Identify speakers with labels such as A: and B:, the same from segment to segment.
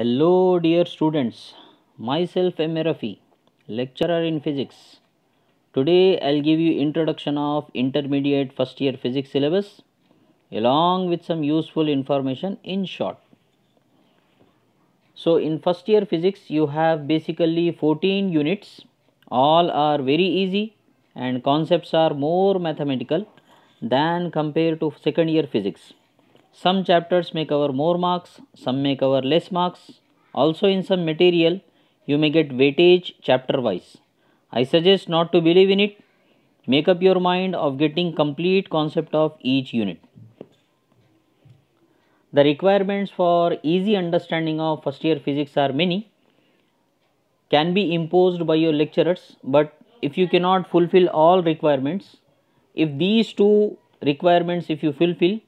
A: Hello, dear students. Myself M. Rafi, lecturer in physics. Today, I'll give you introduction of intermediate first year physics syllabus along with some useful information in short. So, in first year physics, you have basically 14 units. All are very easy and concepts are more mathematical than compared to second year physics. Some chapters may cover more marks, some may cover less marks. Also in some material, you may get weightage chapter wise. I suggest not to believe in it. Make up your mind of getting complete concept of each unit. The requirements for easy understanding of first year physics are many, can be imposed by your lecturers, but if you cannot fulfill all requirements, if these two requirements if you fulfill,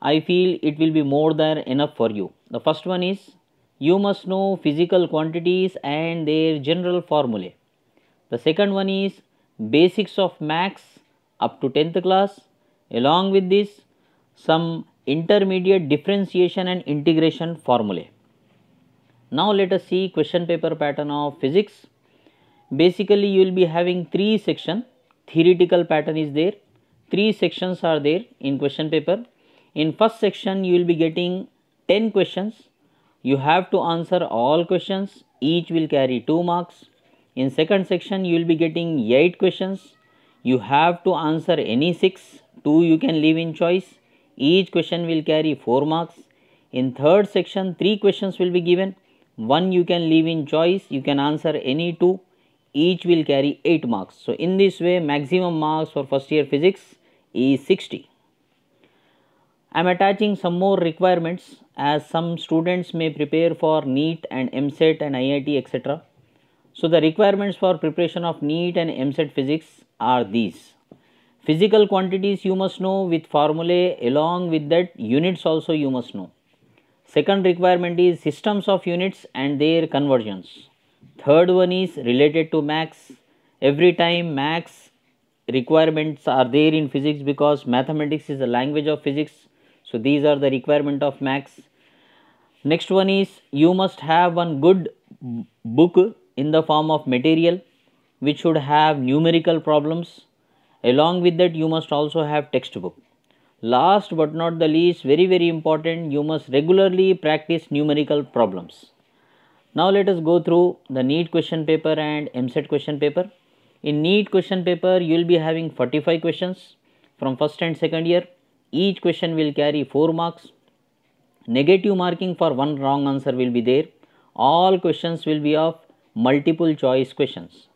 A: I feel it will be more than enough for you. The first one is you must know physical quantities and their general formulae. The second one is basics of max up to 10th class. Along with this, some intermediate differentiation and integration formulae. Now let us see question paper pattern of physics. Basically, you will be having three section. Theoretical pattern is there. Three sections are there in question paper in first section you will be getting 10 questions you have to answer all questions each will carry 2 marks in second section you will be getting 8 questions you have to answer any 6 2 you can leave in choice each question will carry 4 marks in third section 3 questions will be given one you can leave in choice you can answer any two each will carry 8 marks so in this way maximum marks for first year physics is 60 I am attaching some more requirements as some students may prepare for NEET and MSET and IIT etc. So the requirements for preparation of NEET and MSET physics are these. Physical quantities you must know with formulae along with that units also you must know. Second requirement is systems of units and their conversions. Third one is related to max. Every time max requirements are there in physics because mathematics is the language of physics so these are the requirement of max. Next one is you must have one good book in the form of material which should have numerical problems. Along with that you must also have textbook. Last but not the least very very important you must regularly practice numerical problems. Now let us go through the NEET question paper and MSET question paper. In NEET question paper you will be having 45 questions from first and second year each question will carry 4 marks negative marking for one wrong answer will be there all questions will be of multiple choice questions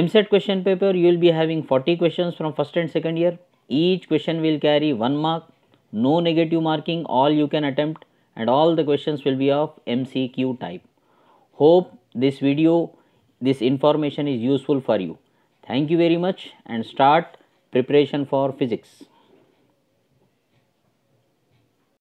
A: mset question paper you will be having 40 questions from first and second year each question will carry 1 mark no negative marking all you can attempt and all the questions will be of mcq type hope this video this information is useful for you thank you very much and start preparation for physics